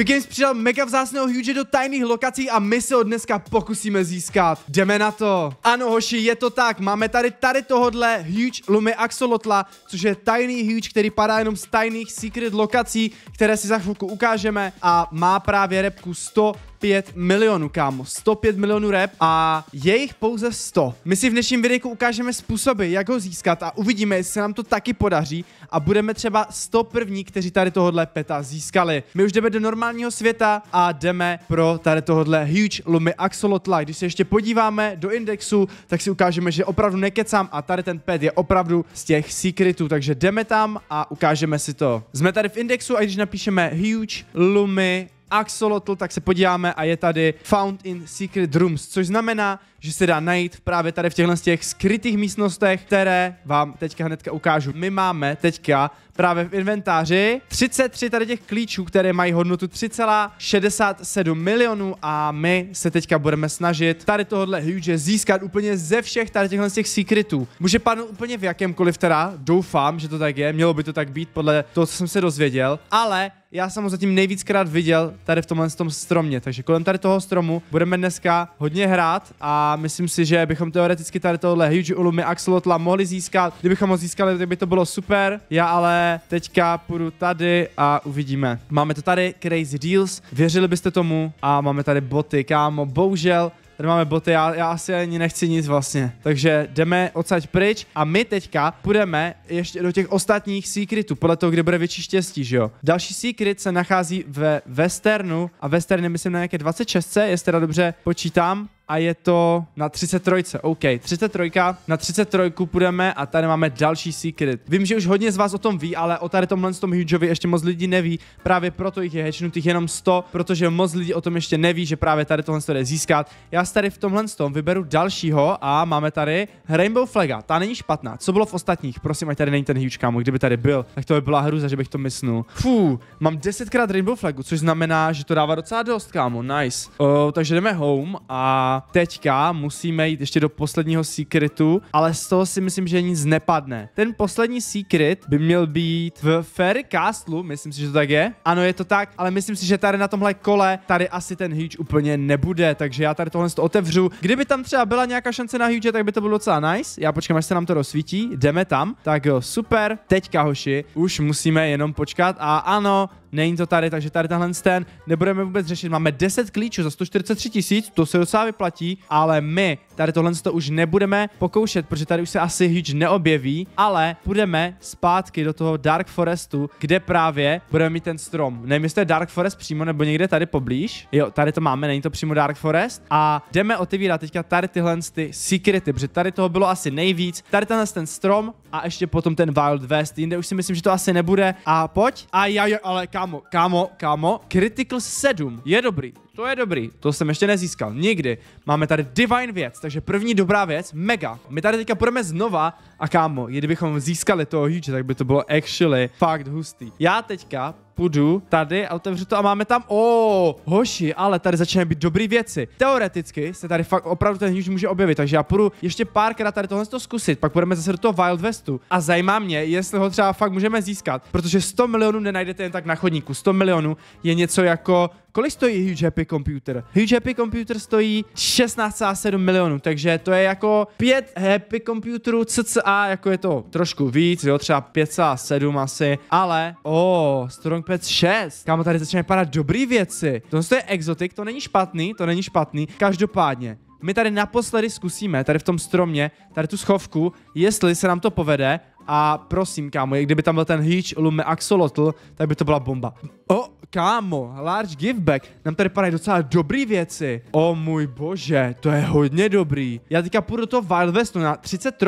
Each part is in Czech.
Big Games přidal mega vzácného huge do tajných lokací a my se ho dneska pokusíme získat. Jdeme na to. Ano, hoši, je to tak. Máme tady tady tohodle huge Lumy Axolotla, což je tajný huge, který padá jenom z tajných secret lokací, které si za chvilku ukážeme a má právě repku 100 105 milionů, kámo. 105 milionů rep a je jich pouze 100. My si v dnešním videu ukážeme způsoby, jak ho získat a uvidíme, jestli se nám to taky podaří a budeme třeba 100 první, kteří tady tohohle peta získali. My už jdeme do normálního světa a jdeme pro tady tohohle huge lumy axolotla. Když se ještě podíváme do indexu, tak si ukážeme, že opravdu nekecám a tady ten pet je opravdu z těch secretů, takže jdeme tam a ukážeme si to. Jsme tady v indexu a když napíšeme huge lumy Axolotl, tak se podíváme a je tady Found in Secret Rooms, což znamená že se dá najít právě tady v těchhle z těch skrytých místnostech, které vám teďka hnedka ukážu. My máme teďka právě v inventáři 33 tady těch klíčů, které mají hodnotu 3,67 milionů a my se teďka budeme snažit tady tohle huge získat úplně ze všech tady těchhle z těch secretů. Může padnout úplně v jakémkoliv teda, doufám, že to tak je, mělo by to tak být podle toho, co jsem se dozvěděl, ale já jsem ho zatím nejvíckrát viděl tady v tomhle tom stromě, takže kolem tady toho stromu budeme dneska hodně hrát a myslím si, že bychom teoreticky tady tohle Huge Ulumi Axolotla mohli získat. Kdybychom ho získali, tak by to bylo super. Já ale teďka půjdu tady a uvidíme. Máme to tady Crazy Deals, věřili byste tomu a máme tady boty, kámo, bohužel tady máme boty, já, já asi ani nechci nic vlastně. Takže jdeme odsaď pryč a my teďka půjdeme ještě do těch ostatních secretů, podle toho, kde bude větší štěstí, že jo. Další secret se nachází ve Westernu a Westerny myslím na nějaké 26, jestli teda dobře počítám a je to na 33. OK, 33. Na 33 půjdeme a tady máme další secret. Vím, že už hodně z vás o tom ví, ale o tady tomhle tom Hugeovi ještě moc lidí neví. Právě proto jich je hečnutých jenom 100, protože moc lidí o tom ještě neví, že právě tady tohle jde získat. Já si tady v tomhle tom vyberu dalšího a máme tady Rainbow Flaga. Ta není špatná. Co bylo v ostatních? Prosím, ať tady není ten Huge kámo. Kdyby tady byl, tak to by byla hruza, že bych to myslel. Fú, mám 10krát Rainbow Flagu, což znamená, že to dává docela dost, kámo. Nice. Uh, takže jdeme home a teďka musíme jít ještě do posledního secretu, ale z toho si myslím, že nic nepadne. Ten poslední secret by měl být v Fairy Castle, myslím si, že to tak je. Ano, je to tak, ale myslím si, že tady na tomhle kole tady asi ten huge úplně nebude, takže já tady tohle to otevřu. Kdyby tam třeba byla nějaká šance na huge, tak by to bylo docela nice. Já počkám, až se nám to rozsvítí. Jdeme tam. Tak jo, super. Teďka, hoši, už musíme jenom počkat a ano, není to tady, takže tady tenhle ten nebudeme vůbec řešit. Máme 10 klíčů za 143 tisíc, to se docela vyplatí platí, ale my tady tohle to už nebudeme pokoušet, protože tady už se asi hýč neobjeví, ale půjdeme zpátky do toho Dark Forestu, kde právě budeme mít ten strom. Nevím, jestli to je Dark Forest přímo nebo někde tady poblíž. Jo, tady to máme, není to přímo Dark Forest. A jdeme otevírat teďka tady tyhle ty secrety, protože tady toho bylo asi nejvíc. Tady tenhle ten strom a ještě potom ten Wild West, jinde už si myslím, že to asi nebude. A pojď. A já, ale kámo, kámo, kámo, Critical 7 je dobrý. To je dobrý, to jsem ještě nezískal, nikdy. Máme tady divine věc, takže první dobrá věc, mega. My tady teďka půjdeme znova a kámo, kdybychom získali toho huge, tak by to bylo actually fakt hustý. Já teďka půjdu tady a otevřu to a máme tam, o, oh, hoši, ale tady začínají být dobrý věci. Teoreticky se tady fakt opravdu ten huge může objevit, takže já půjdu ještě párkrát tady tohle zkusit, pak půjdeme zase do toho Wild Westu a zajímá mě, jestli ho třeba fakt můžeme získat, protože 100 milionů nenajdete jen tak na chodníku, 100 milionů je něco jako Kolik stojí Huge Happy Computer? Huge Happy Computer stojí 16,7 milionů, takže to je jako 5 Happy Computerů cca, jako je to trošku víc, jo, třeba 5,7 asi, ale, o, oh, Strong Pets 6, kámo, tady začínají padat dobrý věci. To je exotik, to není špatný, to není špatný, každopádně my tady naposledy zkusíme, tady v tom stromě, tady tu schovku, jestli se nám to povede a prosím, kámo, kdyby tam byl ten Hitch, Lume, Axolotl, tak by to byla bomba. O, kámo, large giveback, nám tady padají docela dobrý věci. O můj bože, to je hodně dobrý. Já teďka půjdu do toho Wild Westu na 33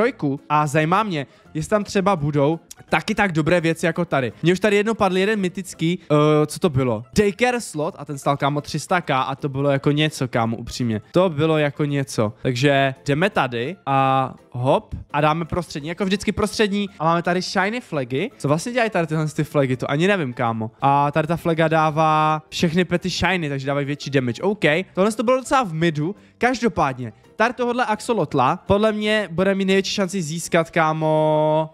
a zajímá mě, jestli tam třeba budou taky tak dobré věci jako tady. Mně už tady jedno padl jeden mytický, uh, co to bylo? Daycare slot a ten stál kámo 300k a to bylo jako něco kámo upřímně. To bylo jako něco. Takže jdeme tady a hop a dáme prostřední, jako vždycky prostřední a máme tady shiny flagy. Co vlastně dělají tady tyhle ty flagy, to ani nevím kámo. A tady ta flaga dává všechny pety shiny, takže dávají větší damage. OK, tohle to bylo docela v midu, každopádně. Tady tohohle axolotla podle mě bude mít největší šanci získat kámo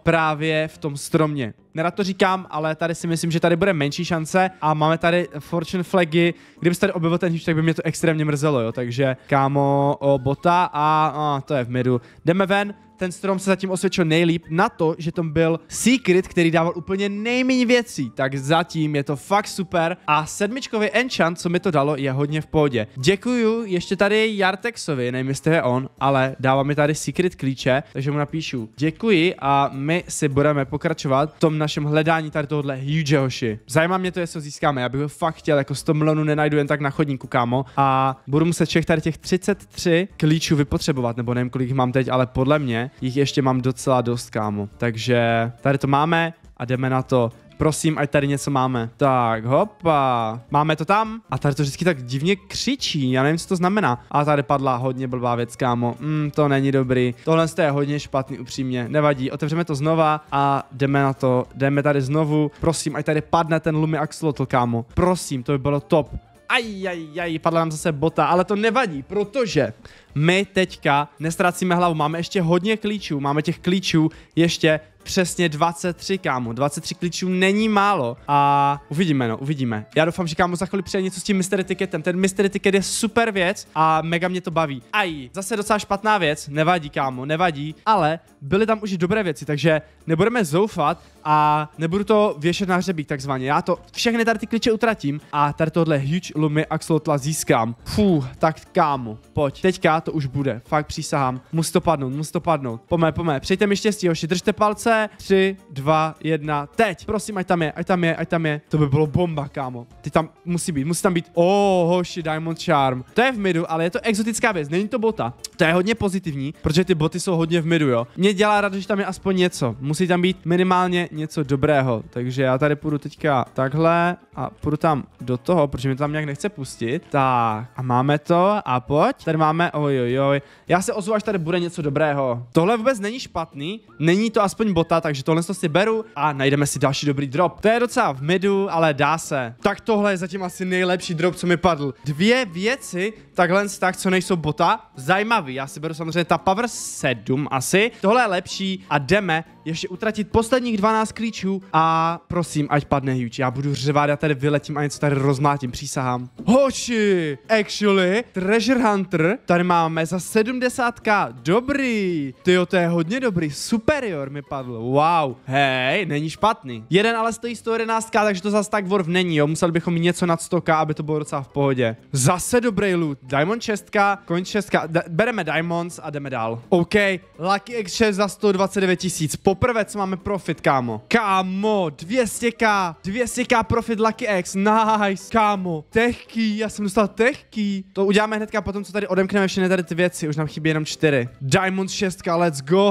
právě v tom stromě. Nerad to říkám, ale tady si myslím, že tady bude menší šance a máme tady fortune flagy. Kdybyste tady objevil ten hýč, tak by mě to extrémně mrzelo, jo. Takže kámo, o bota a, a to je v midu. Jdeme ven, ten strom se zatím osvědčil nejlíp na to, že tam byl Secret, který dával úplně nejméně věcí, tak zatím je to fakt super a sedmičkový enchant, co mi to dalo, je hodně v pohodě. Děkuju ještě tady Jartexovi, nevím jestli je on, ale dává mi tady Secret klíče, takže mu napíšu děkuji a my si budeme pokračovat v tom našem hledání tady tohohle huge hoši. Zajímá mě to, jestli ho získáme, já bych ho fakt chtěl, jako 100 milionů nenajdu jen tak na chodníku, kámo, a budu muset všech tady těch 33 klíčů vypotřebovat, nebo nevím, kolik mám teď, ale podle mě jich ještě mám docela dost, kámo. Takže tady to máme a jdeme na to. Prosím, ať tady něco máme. Tak, hopa. Máme to tam. A tady to vždycky tak divně křičí. Já nevím, co to znamená. A tady padla hodně blbá věc, kámo. Mm, to není dobrý. Tohle je hodně špatný, upřímně. Nevadí. Otevřeme to znova a jdeme na to. Jdeme tady znovu. Prosím, ať tady padne ten Lumi Axolotl, kámo. Prosím, to by bylo top. Aj, aj, aj, padla nám zase bota, ale to nevadí, protože my teďka nestrácíme hlavu, máme ještě hodně klíčů, máme těch klíčů ještě přesně 23, kámo. 23 klíčů není málo a uvidíme, no, uvidíme. Já doufám, že kámo za chvíli přijde něco s tím Mystery Ticketem. Ten Mystery Ticket je super věc a mega mě to baví. Aj, zase docela špatná věc, nevadí, kámo, nevadí, ale byly tam už dobré věci, takže nebudeme zoufat a nebudu to věšet na hřebík takzvaně. Já to všechny tady ty klíče utratím a tady tohle huge lumy axolotla získám. Fú, tak kámo, pojď. Teďka to už bude, fakt přísahám. Musí to padnout, musí to padnout. Pomé, pomé, přejte mi štěstí, hoši, držte palce Pojďme, 3, 2, 1, teď. Prosím, ať tam je, ať tam je, ať tam je. To by bylo bomba, kámo. Ty tam musí být, musí tam být. Oh, hoši, Diamond Charm. To je v midu, ale je to exotická věc, není to bota. To je hodně pozitivní, protože ty boty jsou hodně v midu, jo. Mě dělá rád, že tam je aspoň něco. Musí tam být minimálně něco dobrého. Takže já tady půjdu teďka takhle a půjdu tam do toho, protože mi to tam nějak nechce pustit. Tak a máme to a pojď. Tady máme, ojojoj. Já se ozvu, až tady bude něco dobrého. Tohle vůbec není špatný, není to aspoň bota, takže tohle to si beru a najdeme si další dobrý drop. To je docela v midu, ale dá se. Tak tohle je zatím asi nejlepší drop, co mi padl. Dvě věci, takhle tak, co nejsou bota. Zajímavý, já si beru samozřejmě ta Power 7 asi. Tohle je lepší a jdeme ještě utratit posledních 12 klíčů a prosím, ať padne huge. Já budu řevát, já tady vyletím a něco tady rozmátím, přísahám. Hoši, actually, Treasure Hunter, tady máme za 70k, dobrý. Ty to je hodně dobrý, superior mi padl. wow. Hej, není špatný. Jeden ale stojí 111k, takže to zase tak vorv není, jo. Museli bychom mít něco nad 100k, aby to bylo docela v pohodě. Zase dobrý loot, Diamond čestka, coin čestka. bereme Diamonds a jdeme dál. OK, Lucky X6 za 129 tisíc, Poprvé, co máme profit, kámo. Kámo, 200k, 200k profit Lucky X, nice, kámo. Techký, já jsem dostal techký. To uděláme hnedka potom, co tady odemkneme všechny tady ty věci, už nám chybí jenom čtyři. Diamond 6, let's go.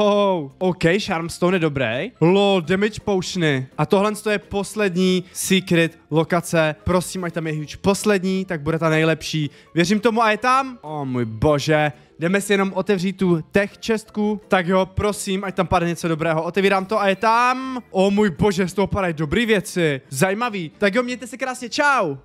OK, Charmstone je dobrý. Lol, damage potiony. A tohle je poslední secret lokace. Prosím, ať tam je huge poslední, tak bude ta nejlepší. Věřím tomu a je tam. O oh, můj bože. Jdeme si jenom otevřít tu tech čestku. Tak jo, prosím, ať tam padne něco dobrého. Otevírám to a je tam. O můj bože, z toho padají dobrý věci. Zajímavý. Tak jo, mějte se krásně, čau.